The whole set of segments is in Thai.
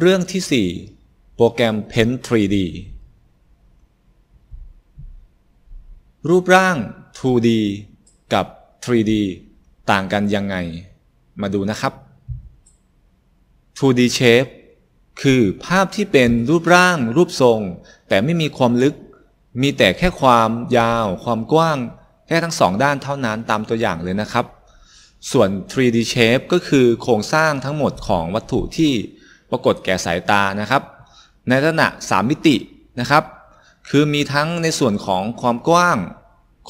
เรื่องที่ 4 โปรแกรม Paint 3D รูปร่าง 2D กับ 3D ต่างกันยังไง มาดูนะครับ 2D shape คือภาพที่เป็นรูปร่างรูปทรง แต่ไม่มีความลึก มีแต่แค่ความยาว ความกว้าง แค่ทั้งสองด้านเท่านั้นตามตัวอย่างเลยนะครับ ส่วน 3D shape ก็คือโครงสร้างทั้งหมดของวัตถุที่ปรากฏแก่สายตานะครับ ในลักษณะ3 มิตินะครับ คือมีทั้งในส่วนของความกว้าง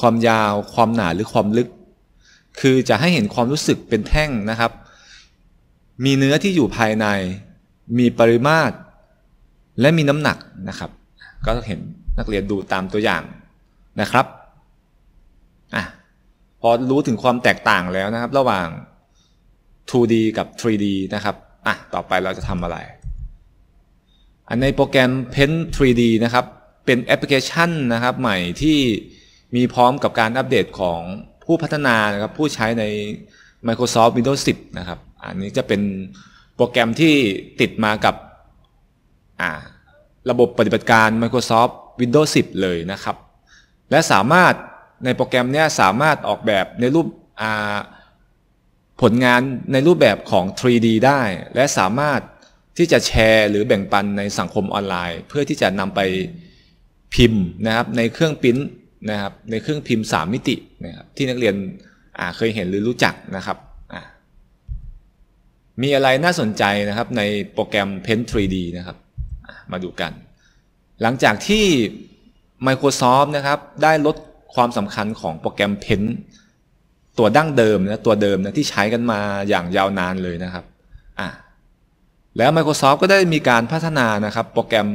ความยาว ความหนาหรือความลึก คือจะให้เห็นความรู้สึกเป็นแท่งนะครับ มีเนื้อที่อยู่ภายใน มีปริมาตร และมีน้ำหนักนะครับ ก็เห็นนักเรียนดูตามตัวอย่างนะครับ อ่ะ พอรู้ถึงความแตกต่างแล้วนะครับ ระหว่าง 2D กับ 3D นะครับอ่ะ ต่อไปเราจะทำอะไร อันในโปรแกรม Paint 3D นะครับ เป็นแอปพลิเคชันนะครับ ใหม่ที่มีพร้อมกับการอัปเดตของผู้พัฒนานะครับ ผู้ใช้ใน Microsoft Windows 10 นะครับ อันนี้จะเป็นโปรแกรมที่ติดมากับระบบปฏิบัติการ Microsoft Windows 10 เลยนะครับ และสามารถในโปรแกรมนี้สามารถออกแบบในรูปอ่าผลงานในรูปแบบของ 3D ได้ และสามารถที่จะแชร์หรือแบ่งปันในสังคมออนไลน์ เพื่อที่จะนำไปพิมพ์นะครับในเครื่องพิมพ์นะครับในเครื่องพิมพ์ 3 มิตินะครับที่นักเรียนเคยเห็นหรือรู้จักนะครับมีอะไรน่าสนใจนะครับในโปรแกรม Paint 3D นะครับมาดูกัน หลังจากที่ Microsoft นะครับได้ลดความสำคัญของโปรแกรม Paint ตัวดั้งเดิมนะตัวเดิมนะที่ใช้กันมาอย่างยาวนานเลยนะครับอ่าแล้ว Microsoft ก็ได้มีการพัฒนานะครับโปรแกรม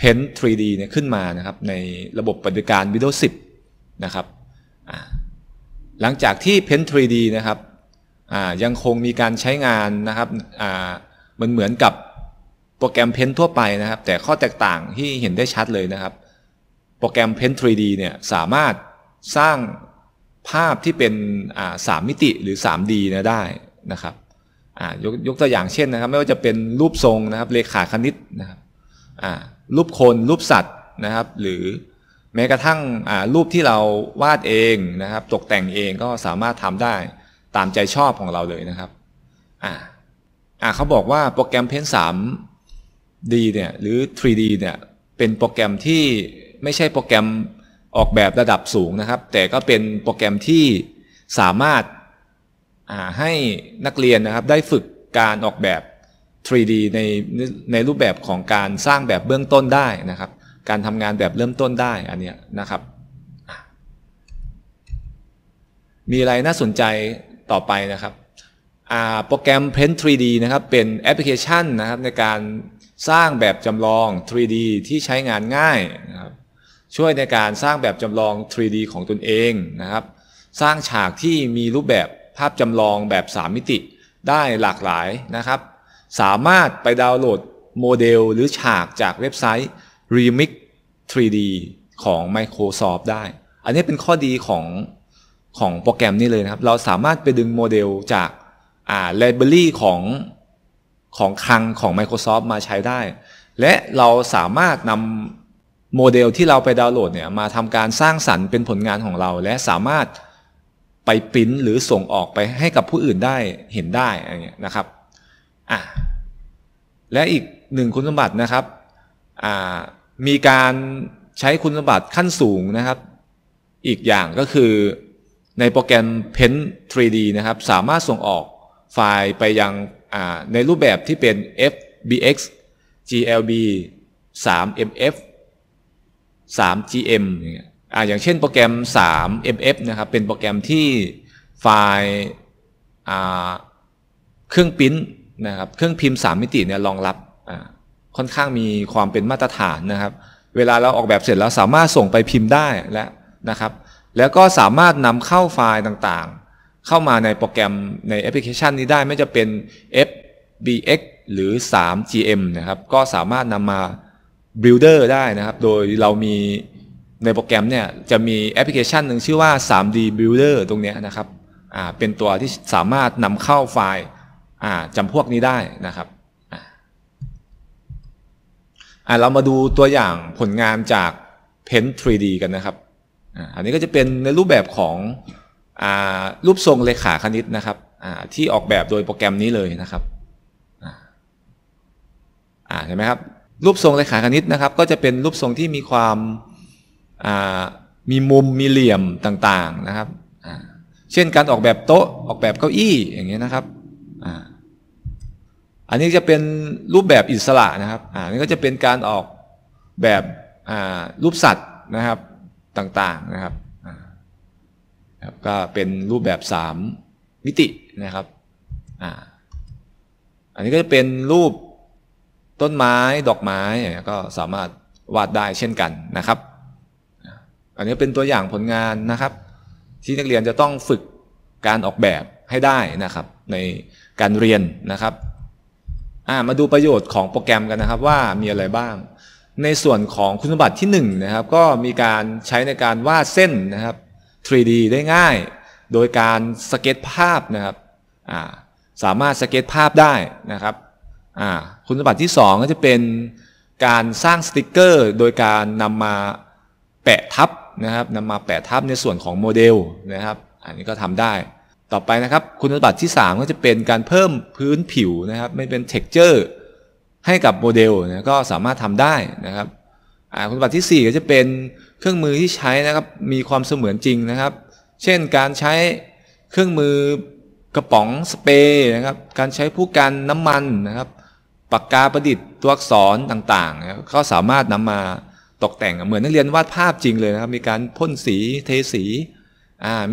Paint 3D เนี่ยขึ้นมานะครับ ในระบบปฏิการ Windows 10นะครับหลังจากที่ Paint 3D นะครับยังคงมีการใช้งานนะครับมันเหมือนกับโปรแกรม Paint ทั่วไปนะครับ แต่ข้อแตกต่างที่เห็นได้ชัดเลยนะครับ โปรแกรม Paint 3D เนี่ยสามารถสร้างภาพที่เป็นสามมิติหรือ 3D นะได้นะครับยกยกตัวอย่างเช่นนะครับ ไม่ว่าจะเป็นรูปทรงนะครับเลขาคณิตนะครับรูปคน รูปสัตว์นะครับ หรือแม้กระทั่งรูปที่เราวาดเองนะครับ ตกแต่งเองก็สามารถทำได้ตามใจชอบของเราเลยนะครับอ่าอ่าเขาบอกว่าโปรแกรมเพ้นดีเนี่ยหรือ 3D เนี่ยเป็นโปรแกรมที่ไม่ใช่โปรแกรมออกแบบระดับสูงนะครับแต่ก็เป็นโปรแกรมที่สามารถให้นักเรียนนะครับได้ฝึกการออกแบบ 3D ในในรูปแบบของการสร้างแบบเบื้องต้นได้นะครับ การทำงานแบบเริ่มต้นได้อันนี้นะครับ มีอะไรน่าสนใจต่อไปนะครับโปรแกรม Paint 3D นะครับเป็นแอปพลิเคชันนะครับ ในการสร้างแบบจำลอง 3D ที่ใช้งานง่ายนะครับช่วยในการสร้างแบบจำลอง 3D ของตนเองนะครับ สร้างฉากที่มีรูปแบบภาพจำลองแบบ 3 มิติได้หลากหลายนะครับ สามารถไปดาวน์โหลดโมเดลหรือฉากจากเว็บไซต์ Remix 3D ของ Microsoft ได้ อันนี้เป็นข้อดีของของโปรแกรมนี้เลยนะครับ เราสามารถไปดึงโมเดลจาก อ่าไลบรารีของของคลังของ Microsoft มาใช้ได้ และเราสามารถนำโมเดลที่เราไปดาวน์โหลดเนี่ยมาทำการสร้างสรรค์เป็นผลงานของเราและสามารถไปปริ้นหรือส่งออกไปให้กับผู้อื่นได้เห็นได้อะไรเงี้ยนะครับ อ่ะและอีกหนึ่งคุณสมบัตินะครับ อ่า มีการใช้คุณสมบัติขั้นสูงนะครับ อีกอย่างก็คือในโปรแกรม Paint 3D นะครับสามารถส่งออกไฟล์ไปยังในรูปแบบที่เป็น FBX GLB 3MF 3 gm อ่าอย่างเช่นโปรแกรม3 mf นะครับเป็นโปรแกรมที่ไฟล์เครื่องพิมพ์นะครับเครื่องพิมพ์ 3 มิติเนี่ยรองรับ ค่อนข้างมีความเป็นมาตรฐานนะครับ เวลาเราออกแบบเสร็จแล้วสามารถส่งไปพิมพ์ได้และนะครับ แล้วก็สามารถนำเข้าไฟล์ต่างๆ เข้ามาในโปรแกรมในแอปพลิเคชันนี้ได้ไม่จะเป็น fbx หรือ 3gm นะครับ ก็สามารถนำมา Builder ได้นะครับ โดยเรามีในโปรแกรมเนี่ยจะมีแอปพลิเคชันหนึ่งชื่อว่า 3D Builder ตรงนี้นะครับ เป็นตัวที่สามารถนำเข้าไฟล์จำพวกนี้ได้นะครับ เรามาดูตัวอย่างผลงานจาก Paint 3D กันนะครับ อันนี้ก็จะเป็นในรูปแบบของอรูปทรงเลขาคณิตนะครับ ที่ออกแบบโดยโปรแกรมนี้เลยนะครับ เห็นไหมครับรูปทรงเลขาคณิตนะครับ ก็จะเป็นรูปทรงที่มีความมีมุมมีเหลี่ยมต่างๆนะครับเช่นการออกแบบโต๊ะออกแบบเก้าอี้อย่างเงี้ยนะครับอันนี้จะเป็นรูปแบบอิสระนะครับอันนี้ก็จะเป็นการออกแบบรูปสัตว์นะครับต่างๆนะครับ ก็เป็นรูปแบบ3มิตินะครับอันนี้ก็จะเป็นรูปต้นไม้ดอกไม้ก็สามารถ วาดได้เช่นกันนะครับ อันนี้เป็นตัวอย่างผลงานนะครับ ที่นักเรียนจะต้องฝึกการออกแบบให้ได้นะครับ ในการเรียนนะครับมาดูประโยชน์ของโปรแกรมกันนะครับ ว่ามีอะไรบ้าง ในส่วนของคุณสมบัติที่1นนะครับ ก็มีการใช้ในการวาดเส้นนะครับ 3D ได้ง่าย โดยการสเก็ตภาพนะครับสามารถสเก็ตภาพได้นะครับคุณสมบัติที่ 2 ก็จะเป็นการสร้างสติกเกอร์โดยการนำมาแปะทับนะครับนำมาแปะทับในส่วนของโมเดลนะครับอันนี้ก็ทำได้ ต่อไปนะครับ คุณสมบัติที่ 3 ก็จะเป็นการเพิ่มพื้นผิวนะครับ ไม่เป็นเท็กเจอร์ให้กับโมเดลก็สามารถทำได้นะครับคุณสมบัติที่ 4 ก็จะเป็นเครื่องมือที่ใช้นะครับมีความเสมือนจริงนะครับ เช่นการใช้เครื่องมือกระป๋องสเปรย์นะครับ การใช้ผู้กันน้ำมันนะครับปากกาประดิษฐ์ตัวอักษรต่างๆเขาสามารถนำมาตกแต่งเหมือนนักเรียนวาดภาพจริงเลยนะครับ มีการพ่นสีเทสี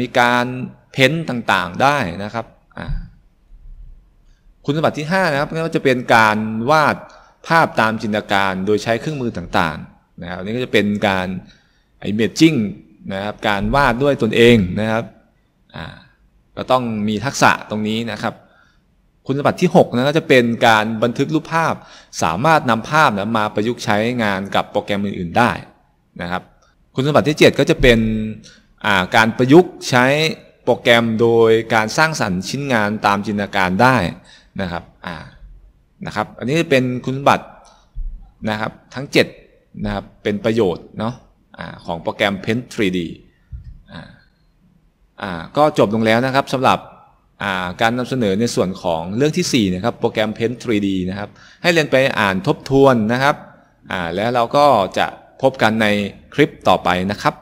มีการเพ้นต่างๆได้นะครับคุณสมบัติที่ 5 นะครับก็จะเป็นการวาดภาพตามจินตนาการโดยใช้เครื่องมือต่างๆ นะครับนี่ก็จะเป็นการไเม a จิ้งนะครับ การวาดด้วยตนเองนะครับก็ต้องมีทักษะตรงนี้นะครับคุณสมบัติที่ 6นะก็จะเป็นการบันทึกรูปภาพสามารถนำภาพนะมาประยุกต์ใช้งานกับโปรแกรมอื่น ๆได้นะครับคุณสมบัติที่ 7 ก็จะเป็นการประยุกต์ใช้โปรแกรมโดยการสร้างสรรค์ชิ้นงานตามจินตนาการได้นะครับอ่านะครับอันนี้เป็นคุณสมบัตินะครับทั้ง7นะครับเป็นประโยชน์เนาะะของโปรแกรม Paint 3D อ่าก็จบลงแล้วนะครับสำหรับการนำเสนอในส่วนของเรื่องที่ 4 นะครับโปรแกรม Paint 3D นะครับ ให้เรียนไปอ่านทบทวนนะครับ แล้วเราก็จะพบกันในคลิปต่อไปนะครับ